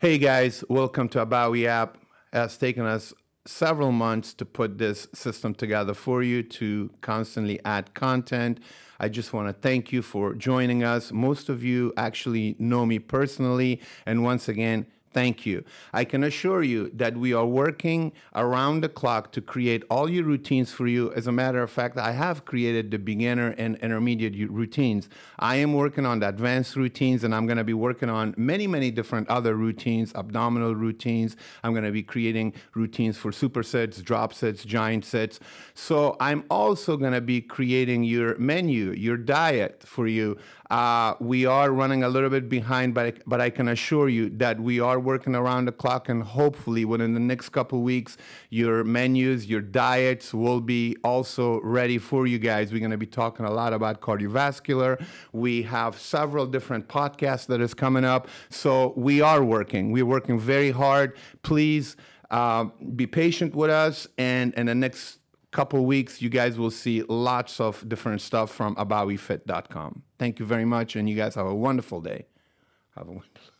Hey guys, welcome to Abawi app. It's has taken us several months to put this system together for you to constantly add content. I just want to thank you for joining us. Most of you actually know me personally. And once again, Thank you. I can assure you that we are working around the clock to create all your routines for you. As a matter of fact, I have created the beginner and intermediate routines. I am working on the advanced routines, and I'm going to be working on many, many different other routines, abdominal routines. I'm going to be creating routines for supersets, drop sets, giant sets. So I'm also going to be creating your menu, your diet for you. Uh, we are running a little bit behind, but, but I can assure you that we are working around the clock, and hopefully within the next couple weeks, your menus, your diets will be also ready for you guys. We're going to be talking a lot about cardiovascular. We have several different podcasts that is coming up. So we are working. We're working very hard. Please uh, be patient with us, and in the next couple weeks, you guys will see lots of different stuff from AboutWeFit.com. Thank you very much, and you guys have a wonderful day. Have a wonderful.